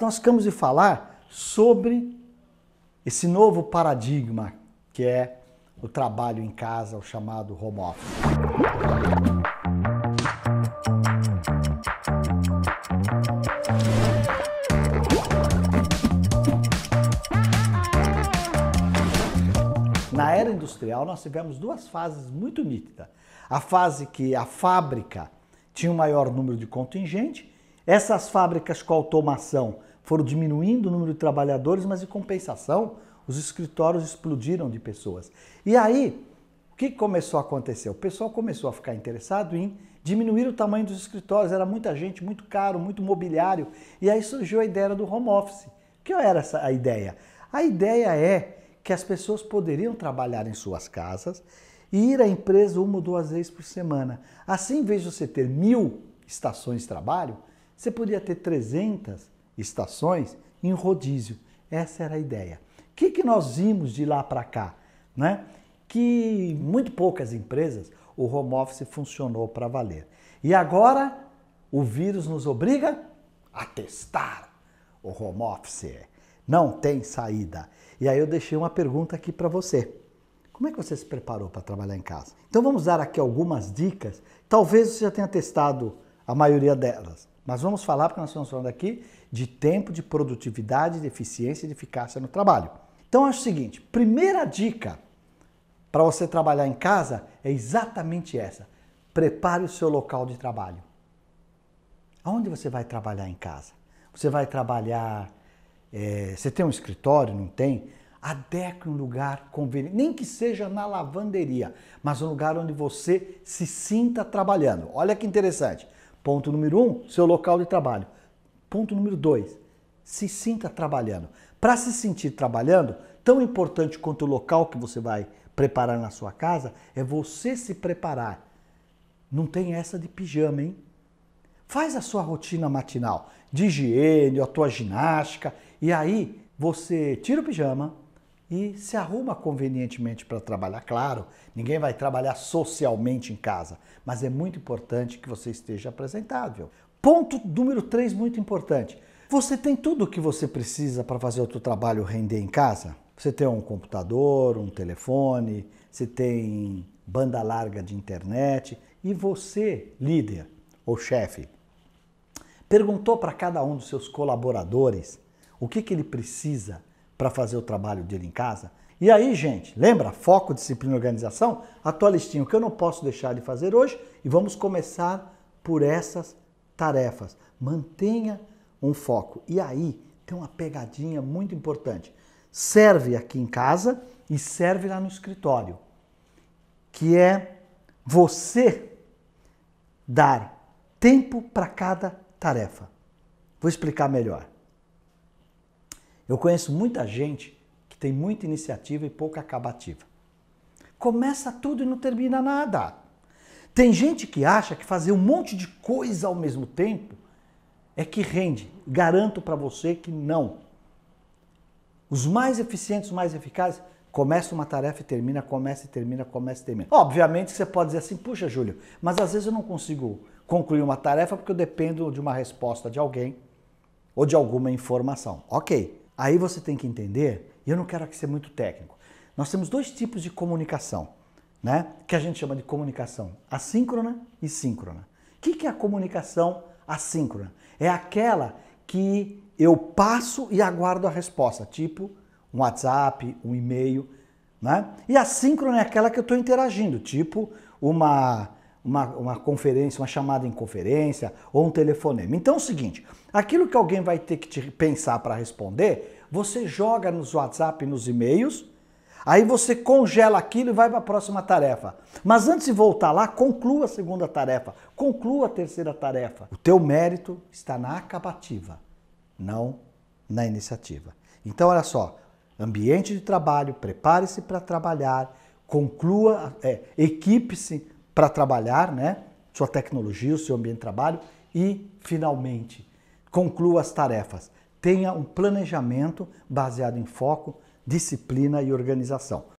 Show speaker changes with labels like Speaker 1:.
Speaker 1: Nós ficamos de falar sobre esse novo paradigma que é o trabalho em casa, o chamado home office. Na era industrial, nós tivemos duas fases muito nítidas. A fase que a fábrica tinha o um maior número de contingente, essas fábricas com automação foram diminuindo o número de trabalhadores, mas em compensação, os escritórios explodiram de pessoas. E aí, o que começou a acontecer? O pessoal começou a ficar interessado em diminuir o tamanho dos escritórios, era muita gente, muito caro, muito mobiliário. E aí surgiu a ideia do home office. O que era essa a ideia? A ideia é que as pessoas poderiam trabalhar em suas casas e ir à empresa uma ou duas vezes por semana. Assim, em vez de você ter mil estações de trabalho, você podia ter 300, estações em rodízio. Essa era a ideia. O que, que nós vimos de lá para cá? Né? Que muito poucas empresas o home office funcionou para valer. E agora o vírus nos obriga a testar o home office. É. Não tem saída. E aí eu deixei uma pergunta aqui para você. Como é que você se preparou para trabalhar em casa? Então vamos dar aqui algumas dicas. Talvez você já tenha testado a maioria delas. Mas vamos falar, porque nós estamos falando aqui de tempo, de produtividade, de eficiência e de eficácia no trabalho. Então acho o seguinte: primeira dica para você trabalhar em casa é exatamente essa. Prepare o seu local de trabalho. Aonde você vai trabalhar em casa? Você vai trabalhar. É, você tem um escritório? Não tem? Adeque um lugar conveniente, nem que seja na lavanderia, mas um lugar onde você se sinta trabalhando. Olha que interessante. Ponto número um, seu local de trabalho. Ponto número dois, se sinta trabalhando. Para se sentir trabalhando, tão importante quanto o local que você vai preparar na sua casa, é você se preparar. Não tem essa de pijama, hein? Faz a sua rotina matinal de higiene, a tua ginástica, e aí você tira o pijama, e se arruma convenientemente para trabalhar. Claro, ninguém vai trabalhar socialmente em casa, mas é muito importante que você esteja apresentável. Ponto número 3, muito importante. Você tem tudo o que você precisa para fazer o seu trabalho render em casa? Você tem um computador, um telefone, você tem banda larga de internet e você, líder ou chefe, perguntou para cada um dos seus colaboradores o que, que ele precisa para fazer o trabalho dele em casa. E aí, gente, lembra? Foco, disciplina e organização? tua listinha, o que eu não posso deixar de fazer hoje? E vamos começar por essas tarefas. Mantenha um foco. E aí, tem uma pegadinha muito importante. Serve aqui em casa e serve lá no escritório, que é você dar tempo para cada tarefa. Vou explicar melhor. Eu conheço muita gente que tem muita iniciativa e pouca acabativa. Começa tudo e não termina nada. Tem gente que acha que fazer um monte de coisa ao mesmo tempo é que rende. Garanto para você que não. Os mais eficientes, os mais eficazes, começa uma tarefa e termina, começa e termina, começa e termina. Obviamente você pode dizer assim, puxa, Júlio, mas às vezes eu não consigo concluir uma tarefa porque eu dependo de uma resposta de alguém ou de alguma informação. Ok, Aí você tem que entender, e eu não quero aqui ser muito técnico, nós temos dois tipos de comunicação, né? Que a gente chama de comunicação assíncrona e síncrona. O que é a comunicação assíncrona? É aquela que eu passo e aguardo a resposta, tipo um WhatsApp, um e-mail, né? E a síncrona é aquela que eu estou interagindo, tipo uma uma, uma conferência, uma chamada em conferência ou um telefonema. Então é o seguinte: aquilo que alguém vai ter que te pensar para responder, você joga nos WhatsApp, nos e-mails, aí você congela aquilo e vai para a próxima tarefa. Mas antes de voltar lá, conclua a segunda tarefa, conclua a terceira tarefa. O teu mérito está na acabativa, não na iniciativa. Então olha só, ambiente de trabalho, prepare-se para trabalhar, conclua, é, equipe-se para trabalhar, né? Sua tecnologia, o seu ambiente de trabalho e, finalmente, conclua as tarefas. Tenha um planejamento baseado em foco, disciplina e organização.